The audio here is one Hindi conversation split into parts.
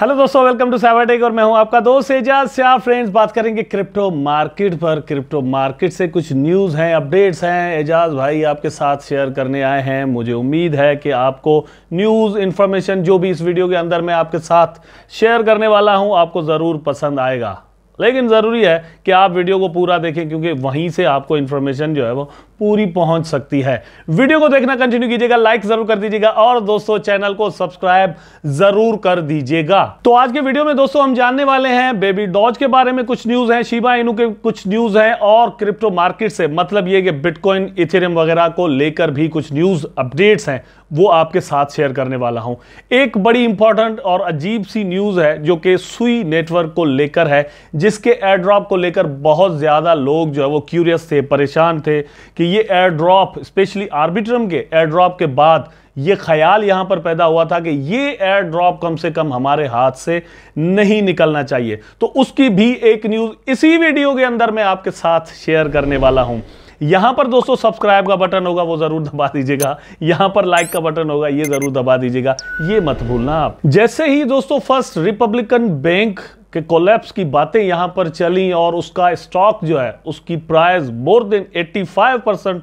हेलो दोस्तों वेलकम टू साइबाटेक और मैं हूं आपका दोस्त एजाज श्या फ्रेंड्स बात करेंगे क्रिप्टो मार्केट पर क्रिप्टो मार्केट से कुछ न्यूज़ हैं अपडेट्स हैं एजाज भाई आपके साथ शेयर करने आए हैं मुझे उम्मीद है कि आपको न्यूज़ इन्फॉर्मेशन जो भी इस वीडियो के अंदर मैं आपके साथ शेयर करने वाला हूँ आपको ज़रूर पसंद आएगा लेकिन ज़रूरी है कि आप वीडियो को पूरा देखें क्योंकि वहीं से आपको इन्फॉर्मेशन जो है वो पूरी पहुंच सकती है वीडियो को देखना कंटिन्यू कीजिएगा लाइक जरूर कर दीजिएगा और दोस्तों चैनल को सब्सक्राइब जरूर कर दीजिएगा तो आज के वीडियो में दोस्तों हम जानने वाले हैं बेबी डॉज के बारे में कुछ न्यूज है शिबा इनू के कुछ न्यूज है और क्रिप्टो मार्केट से मतलब ये कि बिटकॉइन इथेरियम वगैरह को लेकर भी कुछ न्यूज अपडेट्स हैं वो आपके साथ शेयर करने वाला हूं एक बड़ी इंपॉर्टेंट और अजीब सी न्यूज है जो कि सुई नेटवर्क को लेकर है जिसके एड्रॉप को लेकर बहुत ज्यादा लोग जो है वो क्यूरियस थे परेशान थे कि ये एयर ड्रॉप स्पेशली आर्बिट्रम के एयर ड्रॉप के बाद ये ख्याल यहां पर पैदा हुआ था कि ये एयर ड्रॉप कम से कम हमारे हाथ से नहीं निकलना चाहिए तो उसकी भी एक न्यूज़ इसी वीडियो के अंदर मैं आपके साथ शेयर करने वाला हूं यहां पर दोस्तों सब्सक्राइब का बटन होगा वो जरूर दबा दीजिएगा यहां पर लाइक का बटन होगा ये जरूर दबा दीजिएगा ये मत भूलना आप जैसे ही दोस्तों फर्स्ट रिपब्लिकन बैंक कि कोलैप्स की बातें यहां पर चली और उसका स्टॉक जो है उसकी price more than 85 percent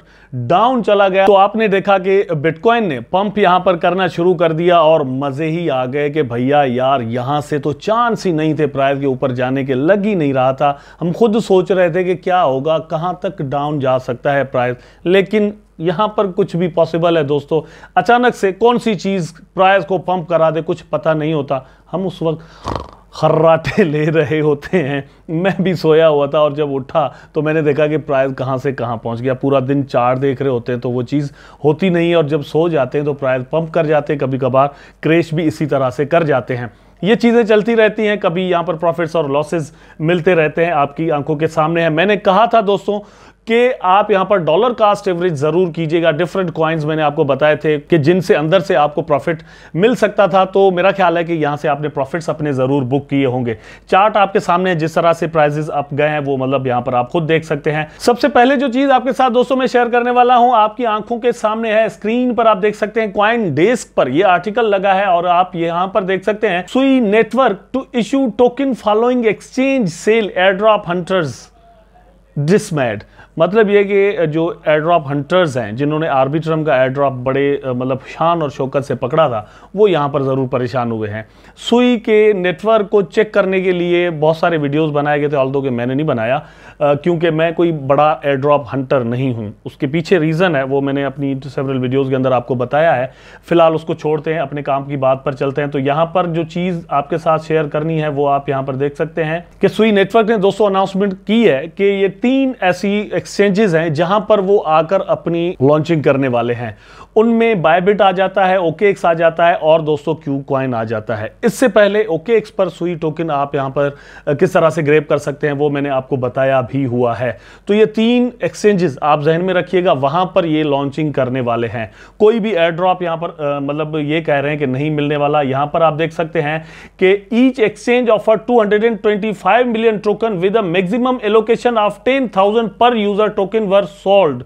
down चला गया तो आपने देखा कि बिटकॉइन ने पंप यहां पर करना शुरू कर दिया और मज़े ही आ गए कि भैया यार यहां से तो चांस ही नहीं थे प्राइस के ऊपर जाने के लग ही नहीं रहा था हम खुद सोच रहे थे कि क्या होगा कहाँ तक डाउन जा सकता है प्राइस लेकिन यहाँ पर कुछ भी पॉसिबल है दोस्तों अचानक से कौन सी चीज़ प्राइस को पंप करा दे कुछ पता नहीं होता हम उस वक्त खर्राटे ले रहे होते हैं मैं भी सोया हुआ था और जब उठा तो मैंने देखा कि प्राइस कहाँ से कहाँ पहुँच गया पूरा दिन चार देख रहे होते हैं तो वो चीज़ होती नहीं है और जब सो जाते हैं तो प्राइस पंप कर जाते हैं कभी कभार क्रेश भी इसी तरह से कर जाते हैं ये चीज़ें चलती रहती हैं कभी यहाँ पर प्रॉफिट्स और लॉसेज मिलते रहते हैं आपकी आंखों के सामने है मैंने कहा था दोस्तों कि आप यहां पर डॉलर कास्ट एवरेज जरूर कीजिएगा डिफरेंट क्वाइंस मैंने आपको बताए थे कि जिनसे अंदर से आपको प्रॉफिट मिल सकता था तो मेरा ख्याल है कि यहां से आपने प्रॉफिट्स अपने ज़रूर बुक किए होंगे चार्ट आपके सामने जिस तरह से प्राइजेस अप गए हैं वो मतलब यहां पर आप खुद देख सकते हैं सबसे पहले जो चीज़ आपके साथ दोस्तों में शेयर करने वाला हूं आपकी आंखों के सामने है स्क्रीन पर आप देख सकते हैं क्वाइन डेस्क पर यह आर्टिकल लगा है और आप यहां पर देख सकते हैं Sui network to issue token following exchange sell airdrop hunters dismayed मतलब ये कि जो एड्रॉप हंटर्स हैं जिन्होंने आर्बिट्रम का एड्रॉप बड़े मतलब शान और शौकत से पकड़ा था वो यहाँ पर ज़रूर परेशान हुए हैं सुई के नेटवर्क को चेक करने के लिए बहुत सारे वीडियोस बनाए गए थे ऑल के मैंने नहीं बनाया क्योंकि मैं कोई बड़ा एड्रॉप हंटर नहीं हूँ उसके पीछे रीज़न है वो मैंने अपनी सेवरल वीडियोज़ के अंदर आपको बताया है फ़िलहाल उसको छोड़ते हैं अपने काम की बात पर चलते हैं तो यहाँ पर जो चीज़ आपके साथ शेयर करनी है वो आप यहाँ पर देख सकते हैं कि सुई नेटवर्क ने दोस्तों अनाउंसमेंट की है कि ये तीन ऐसी एक्सचेंजेस हैं जहां पर वो आकर अपनी लॉन्चिंग करने वाले हैं उनमें बायबिट आ जाता है ओके एक्स आ जाता है और दोस्तों क्यू क्वाइन आ जाता है इससे पहले ओके एक्स पर सुई टोकन आप यहाँ पर किस तरह से ग्रेप कर सकते हैं वो मैंने आपको बताया भी हुआ है तो ये तीन एक्सचेंजेस आप जहन में रखिएगा वहां पर ये लॉन्चिंग करने वाले हैं कोई भी एयर ड्रॉप यहां पर मतलब ये कह रहे हैं कि नहीं मिलने वाला यहां पर आप देख सकते हैं कि each exchange offer two million token with a maximum allocation of ten per user token were sold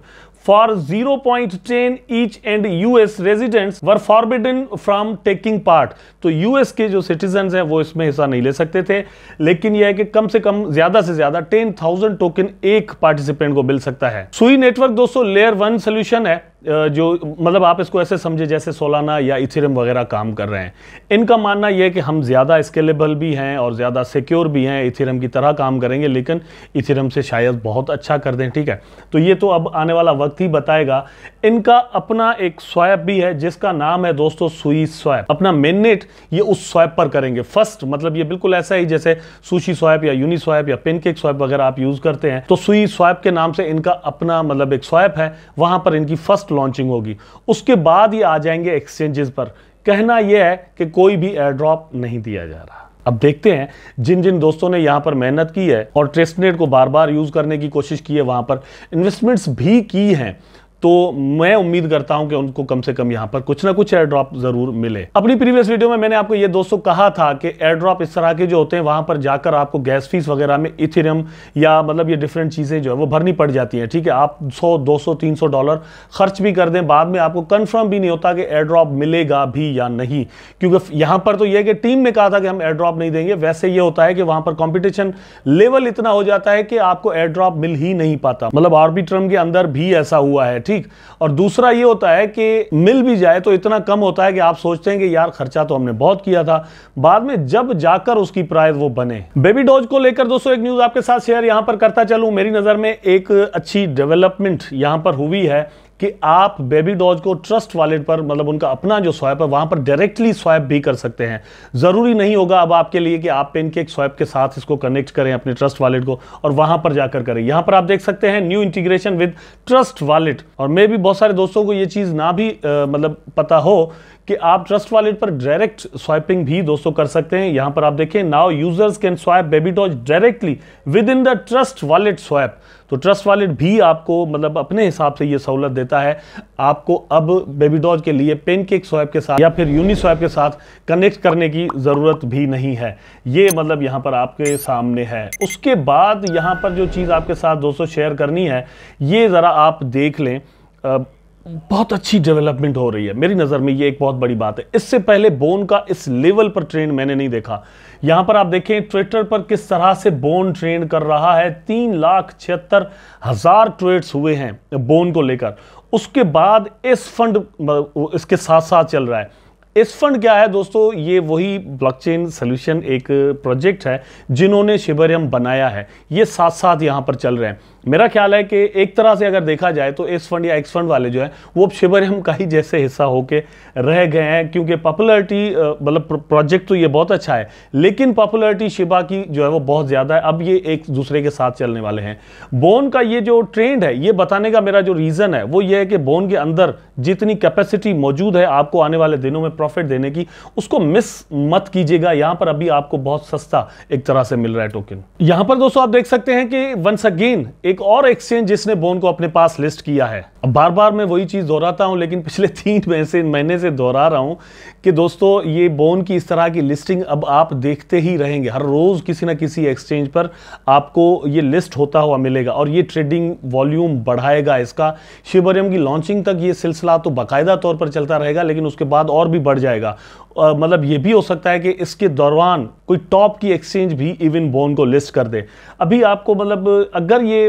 for 0.10 each and US residents were forbidden from taking part तो US के जो citizens हैं वो इसमें हिस्सा नहीं ले सकते थे लेकिन यह है कि कम से कम ज्यादा से ज्यादा 10,000 टोकन एक पार्टिसिपेंट को मिल सकता है सुई नेटवर्क दोस्तों लेयर वन सोल्यूशन है जो मतलब आप इसको ऐसे समझे जैसे सोलाना या इथेरियम वगैरह काम कर रहे हैं इनका मानना यह है कि हम ज़्यादा स्केलेबल भी हैं और ज़्यादा सिक्योर भी हैं इथेरियम की तरह काम करेंगे लेकिन इथेरियम से शायद बहुत अच्छा कर दें ठीक है तो ये तो अब आने वाला वक्त ही बताएगा इनका अपना एक स्वैप भी है जिसका नाम है दोस्तों सुई स्वैप अपना मेननेट ये उस स्वैप पर करेंगे फर्स्ट मतलब ये बिल्कुल ऐसा ही जैसे सुशी स्वैप या यूनी स्वैप या पिनकेक स्वैप वगैरह आप यूज़ करते हैं तो सुई स्वैप के नाम से इनका अपना मतलब एक स्वैप है वहाँ पर इनकी फर्स्ट फर्स्ट लॉन्चिंग होगी उसके बाद ही आ जाएंगे एक्सचेंजेस पर कहना यह है कि कोई भी एयर ड्रॉप नहीं दिया जा रहा अब देखते हैं जिन जिन दोस्तों ने यहां पर मेहनत की है और ट्रेस्टनेट को बार बार यूज़ करने की कोशिश की है वहां पर इन्वेस्टमेंट्स भी की हैं तो मैं उम्मीद करता हूं कि उनको कम से कम यहां पर कुछ ना कुछ एयरड्रॉप जरूर मिले अपनी प्रीवियस वीडियो में मैंने आपको ये दोस्तों कहा था कि एयरड्रॉप इस तरह के जो होते हैं वहां पर जाकर आपको गैस फीस वगैरह में इथेरियम या मतलब ये डिफरेंट चीज़ें जो है वो भरनी पड़ जाती हैं ठीक है आप 100 200 300 डॉलर खर्च भी कर दें बाद में आपको कन्फर्म भी नहीं होता कि एयर ड्रॉप मिलेगा भी या नहीं क्योंकि यहां पर तो यह कि टीम ने कहा था कि हम एयरड्रॉप नहीं देंगे वैसे ये होता है कि वहां पर कॉम्पिटिशन लेवल इतना हो जाता है कि आपको एयरड्रॉप मिल ही नहीं पाता मतलब आर्बिट्रम के अंदर भी ऐसा हुआ है ठीक और दूसरा ये होता है कि मिल भी जाए तो इतना कम होता है कि आप सोचते हैं कि यार खर्चा तो हमने बहुत किया था बाद में जब जाकर उसकी प्राइस वो बने बेबी डोज को लेकर दोस्तों एक न्यूज आपके साथ शेयर यहां पर करता चलू मेरी नजर में एक अच्छी डेवलपमेंट यहां पर हुई है कि आप बेबी डॉज को ट्रस्ट वॉलेट पर मतलब उनका अपना जो स्वैप है वहां पर डायरेक्टली स्वैप भी कर सकते हैं ज़रूरी नहीं होगा अब आपके लिए कि आप पेन एक स्वैप के साथ इसको कनेक्ट करें अपने ट्रस्ट वॉलेट को और वहां पर जाकर करें यहां पर आप देख सकते हैं new integration with Trust Wallet और मे भी बहुत सारे दोस्तों को यह चीज़ ना भी आ, मतलब पता हो कि आप ट्रस्ट वॉलेट पर डायरेक्ट स्वाइपिंग भी दोस्तों कर सकते हैं यहां पर आप देखें now users can swipe Baby Doge directly within the Trust Wallet swipe तो ट्रस्ट वॉलेट भी आपको मतलब अपने हिसाब से ये सहूलत देता है आपको अब बेबी डॉज के लिए पेन केक स्वाइप के साथ या फिर यूनी स्वाइप के साथ कनेक्ट करने की ज़रूरत भी नहीं है ये मतलब यहाँ पर आपके सामने है उसके बाद यहाँ पर जो चीज़ आपके साथ दोस्तों शेयर करनी है ये ज़रा आप देख लें बहुत अच्छी डेवलपमेंट हो रही है मेरी नज़र में ये एक बहुत बड़ी बात है इससे पहले बोन का इस लेवल पर ट्रेंड मैंने नहीं देखा यहां पर आप देखें ट्विटर पर किस तरह से बोन ट्रेंड कर रहा है तीन लाख छिहत्तर हज़ार ट्वेट हुए हैं बोन को लेकर उसके बाद इस फंड इसके साथ साथ चल रहा है इस फंड क्या है दोस्तों ये वही ब्लॉकचेन सोल्यूशन एक प्रोजेक्ट है जिन्होंने शिवरियम बनाया है ये साथ साथ यहां पर चल रहे हैं मेरा ख्याल है कि एक तरह से अगर देखा जाए तो एस फंड या एक्स फंड वाले जो है वो शिवर हम का ही जैसे हिस्सा होके रह गए हैं क्योंकि पॉपुलरिटी मतलब प्रोजेक्ट तो ये बहुत अच्छा है लेकिन पॉपुलरिटी शिबा की जो है वो बहुत ज़्यादा है अब ये एक दूसरे के साथ चलने वाले हैं बोन का ये जो ट्रेंड है ये बताने का मेरा जो रीज़न है वो ये है कि बोन के अंदर जितनी कैपेसिटी मौजूद है आपको आने वाले दिनों में प्रॉफिट देने की उसको मिस मत कीजिएगा यहाँ पर अभी आपको बहुत सस्ता एक तरह से मिल रहा है टोकन यहाँ पर दोस्तों आप देख सकते हैं कि वंस अगेन एक एक और एक्सचेंज जिसने बोन को अपने पास लिस्ट किया है अब बार बार मैं वही चीज़ दोहराता हूं लेकिन पिछले तीन महीने से महीने से दोहरा रहा हूं कि दोस्तों ये बोन की इस तरह की लिस्टिंग अब आप देखते ही रहेंगे हर रोज़ किसी ना किसी एक्सचेंज पर आपको ये लिस्ट होता हुआ मिलेगा और ये ट्रेडिंग वॉल्यूम बढ़ाएगा इसका शिवरियम की लॉन्चिंग तक ये सिलसिला तो बाकायदा तौर पर चलता रहेगा लेकिन उसके बाद और भी बढ़ जाएगा मतलब ये भी हो सकता है कि इसके दौरान कोई टॉप की एक्सचेंज भी इवन बोन को लिस्ट कर दे अभी आपको मतलब अगर ये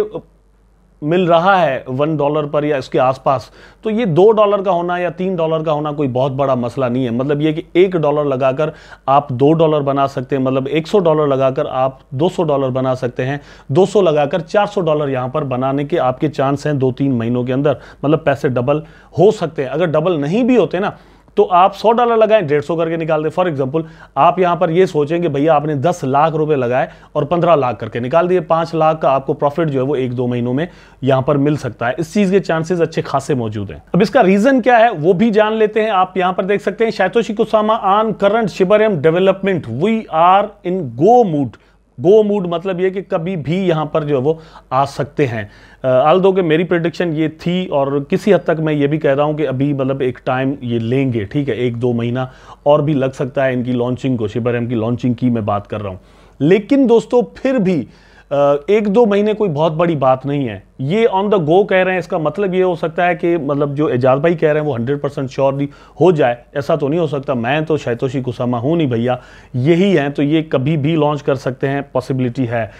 मिल रहा है वन डॉलर पर या इसके आसपास तो ये दो डॉलर का होना या तीन डॉलर का होना कोई बहुत बड़ा मसला नहीं है मतलब ये कि एक डॉलर लगाकर आप दो डॉलर बना सकते हैं मतलब एक सौ डॉलर लगाकर आप दो सौ डॉलर बना सकते हैं दो सौ लगाकर चार सौ डॉलर यहाँ पर बनाने के आपके चांस हैं दो तीन महीनों के अंदर मतलब पैसे डबल हो सकते हैं अगर डबल नहीं भी होते ना तो आप सौ डॉलर लगाएं डेढ़ सौ करके निकाल दें फॉर एग्जाम्पल आप यहां पर ये सोचेंगे भैया आपने दस लाख रुपए लगाए और पंद्रह लाख करके निकाल दिए पांच लाख का आपको प्रॉफिट जो है वो एक दो महीनों में यहां पर मिल सकता है इस चीज के चांसेस अच्छे खासे मौजूद हैं अब इसका रीजन क्या है वो भी जान लेते हैं आप यहां पर देख सकते हैं Shytoshi Kusama on current Shibarium development we are in go mood go mood मतलब ये कि कभी भी यहाँ पर जो है वो आ सकते हैं आल दो के मेरी प्रडिक्शन ये थी और किसी हद तक मैं ये भी कह रहा हूँ कि अभी मतलब एक टाइम ये लेंगे ठीक है एक दो महीना और भी लग सकता है इनकी लॉन्चिंग को शिबर एम की लॉन्चिंग की मैं बात कर रहा हूँ लेकिन दोस्तों फिर भी एक दो महीने कोई बहुत बड़ी बात नहीं है ये ऑन द गो कह रहे हैं इसका मतलब ये हो सकता है कि मतलब जो एजाज भाई कह रहे हैं वो हंड्रेड परसेंट श्योर हो जाए ऐसा तो नहीं हो सकता मैं तो शैतोशी कुसामा हूँ नहीं भैया यही हैं तो ये कभी भी लॉन्च कर सकते हैं पॉसिबिलिटी है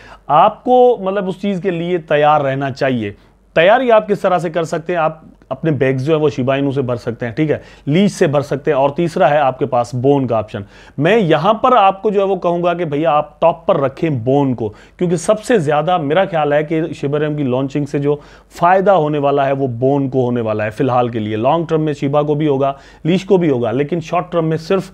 आपको मतलब उस चीज़ के लिए तैयार रहना चाहिए तैयारी आप किस तरह से कर सकते हैं आप अपने बैग्स जो है वो शिबा से भर सकते हैं ठीक है लीज से भर सकते हैं और तीसरा है आपके पास बोन का ऑप्शन मैं यहां पर आपको जो है वो कहूंगा कि भैया आप टॉप पर रखें बोन को क्योंकि सबसे ज़्यादा मेरा ख्याल है कि शिबरम की लॉन्चिंग से जो फ़ायदा होने वाला है वो बोन को होने वाला है फिलहाल के लिए लॉन्ग टर्म में शिबा को भी होगा लीज को भी होगा लेकिन शॉर्ट टर्म में सिर्फ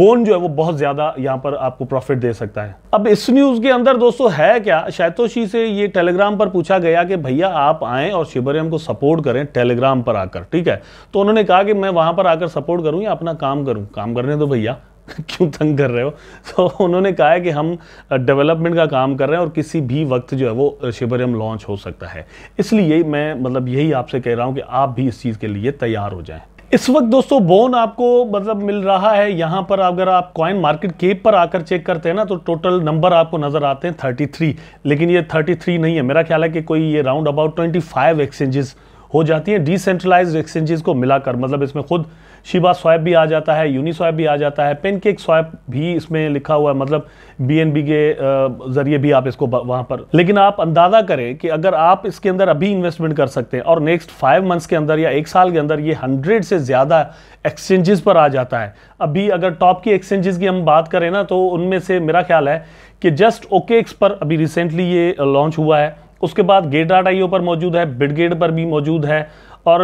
बोन जो है वो बहुत ज़्यादा यहां पर आपको प्रॉफिट दे सकता है अब इस न्यूज़ के अंदर दोस्तों है क्या शैतोशी से ये टेलीग्राम पर पूछा गया कि भैया आप आए और शिबरम को सपोर्ट करें टेलीग्राम काम पर आकर ठीक है तो उन्होंने कहा कि मैं वहां पर आकर सपोर्ट करूं या अपना काम करूं काम करने दो भैया क्यों तंग कर रहे हो तो उन्होंने कहा है कि हम डेवलपमेंट का काम कर रहे हैं और किसी भी वक्त जो है वो शिवरियम लॉन्च हो सकता है इसलिए मैं मतलब यही आपसे कह रहा हूं कि आप भी इस चीज़ के लिए तैयार हो जाएं इस वक्त दोस्तों बोन आपको मतलब मिल रहा है यहाँ पर अगर आप कॉइन मार्केट केप पर आकर चेक करते हैं ना तो टोटल नंबर आपको नज़र आते हैं 33 लेकिन ये 33 नहीं है मेरा ख्याल है कि कोई ये राउंड अबाउट 25 एक्सचेंजेस हो जाती हैं डिसेंट्रलाइज एक्सचेंजेस को मिलाकर मतलब इसमें खुद शिबा स्वैप भी आ जाता है यूनी स्वैप भी आ जाता है पेनकेक स्वैप भी इसमें लिखा हुआ है मतलब बीएनबी के जरिए भी आप इसको वहाँ पर लेकिन आप अंदाज़ा करें कि अगर आप इसके अंदर अभी इन्वेस्टमेंट कर सकते हैं और नेक्स्ट फाइव मंथ्स के अंदर या एक साल के अंदर ये हंड्रेड से ज़्यादा एक्सचेंजेस पर आ जाता है अभी अगर टॉप की एक्सचेंजेस की हम बात करें ना तो उनमें से मेरा ख्याल है कि जस्ट ओके पर अभी रिसेंटली ये लॉन्च हुआ है उसके बाद गेट डॉट पर मौजूद है बिडगेट पर भी मौजूद है और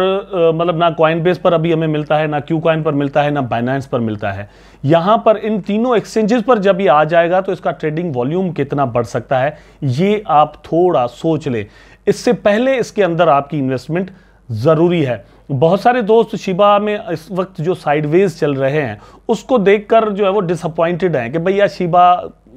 मतलब ना कॉइन बेस पर अभी हमें मिलता है ना क्यू कॉइन पर मिलता है ना बाइनांस पर मिलता है यहाँ पर इन तीनों एक्सचेंजेस पर जब ये आ जाएगा तो इसका ट्रेडिंग वॉल्यूम कितना बढ़ सकता है ये आप थोड़ा सोच ले इससे पहले इसके अंदर आपकी इन्वेस्टमेंट ज़रूरी है बहुत सारे दोस्त शिबा में इस वक्त जो साइडवेज चल रहे हैं उसको देखकर जो है वो डिसअपॉइंटेड हैं कि भैया शिबा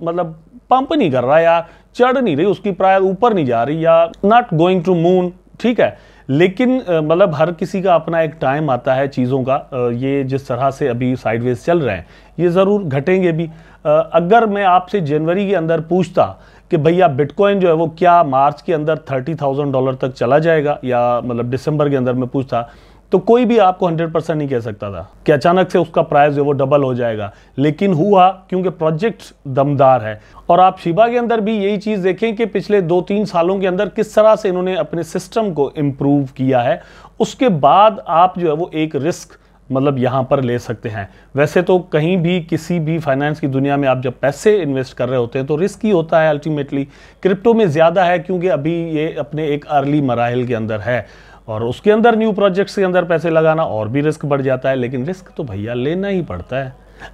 मतलब पंप नहीं कर रहा यार चढ़ नहीं रही उसकी प्रायर ऊपर नहीं जा रही या नॉट गोइंग टू मून ठीक है लेकिन मतलब हर किसी का अपना एक टाइम आता है चीज़ों का ये जिस तरह से अभी साइडवेज चल रहे हैं ये ज़रूर घटेंगे भी अगर मैं आपसे जनवरी के अंदर पूछता कि भैया बिटकॉइन जो है वो क्या मार्च के अंदर थर्टी थाउजेंड डॉलर तक चला जाएगा या मतलब दिसंबर के अंदर मैं पूछता तो कोई भी आपको 100 परसेंट नहीं कह सकता था कि अचानक से उसका प्राइस जो वो डबल हो जाएगा लेकिन हुआ क्योंकि प्रोजेक्ट दमदार है और आप शिबा के अंदर भी यही चीज़ देखें कि पिछले दो तीन सालों के अंदर किस तरह से इन्होंने अपने सिस्टम को इम्प्रूव किया है उसके बाद आप जो है वो एक रिस्क मतलब यहाँ पर ले सकते हैं वैसे तो कहीं भी किसी भी फाइनेंस की दुनिया में आप जब पैसे इन्वेस्ट कर रहे होते हैं तो रिस्क ही होता है अल्टीमेटली क्रिप्टो में ज़्यादा है क्योंकि अभी ये अपने एक अर्ली मराहल के अंदर है और उसके अंदर न्यू प्रोजेक्ट्स के अंदर पैसे लगाना और भी रिस्क बढ़ जाता है लेकिन रिस्क तो भैया लेना ही पड़ता है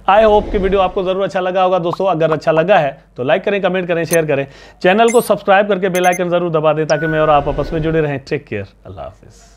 आई होप कि वीडियो आपको जरूर अच्छा लगा होगा दोस्तों अगर अच्छा लगा है तो लाइक करें कमेंट करें शेयर करें चैनल को सब्सक्राइब करके बेल आइकन जरूर दबा दें ताकि मैं और आप आपस में जुड़े रहें टेक केयर अल्लाह हाफिज़